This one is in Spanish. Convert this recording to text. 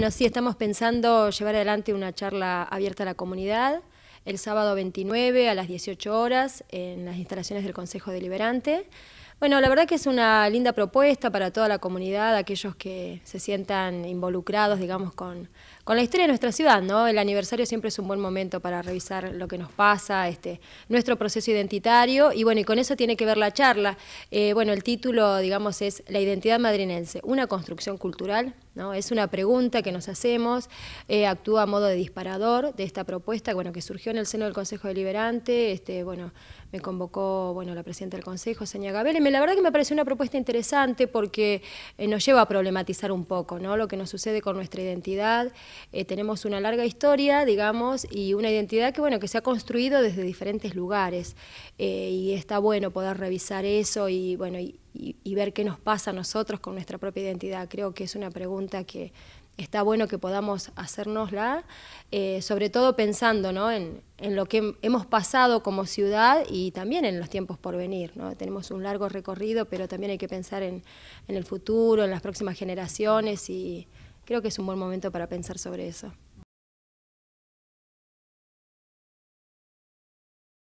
Bueno, sí, estamos pensando llevar adelante una charla abierta a la comunidad el sábado 29 a las 18 horas en las instalaciones del Consejo Deliberante. Bueno, la verdad que es una linda propuesta para toda la comunidad, aquellos que se sientan involucrados, digamos, con, con la historia de nuestra ciudad, ¿no? El aniversario siempre es un buen momento para revisar lo que nos pasa, este, nuestro proceso identitario, y bueno, y con eso tiene que ver la charla. Eh, bueno, el título, digamos, es La identidad madrinense, una construcción cultural, ¿no? Es una pregunta que nos hacemos, eh, actúa a modo de disparador de esta propuesta, bueno, que surgió en el seno del Consejo Deliberante, este, bueno, me convocó, bueno, la Presidenta del Consejo, señora Gabel, y me la verdad que me parece una propuesta interesante porque eh, nos lleva a problematizar un poco ¿no? lo que nos sucede con nuestra identidad. Eh, tenemos una larga historia, digamos, y una identidad que, bueno, que se ha construido desde diferentes lugares. Eh, y está bueno poder revisar eso y, bueno, y ver qué nos pasa a nosotros con nuestra propia identidad. Creo que es una pregunta que está bueno que podamos hacernosla eh, sobre todo pensando ¿no? en, lo que hemos pasado como ciudad y también en los tiempos por venir. ¿no? Tenemos un largo recorrido, pero también hay que pensar en el futuro, en las próximas generaciones y creo que es un buen momento para pensar sobre eso.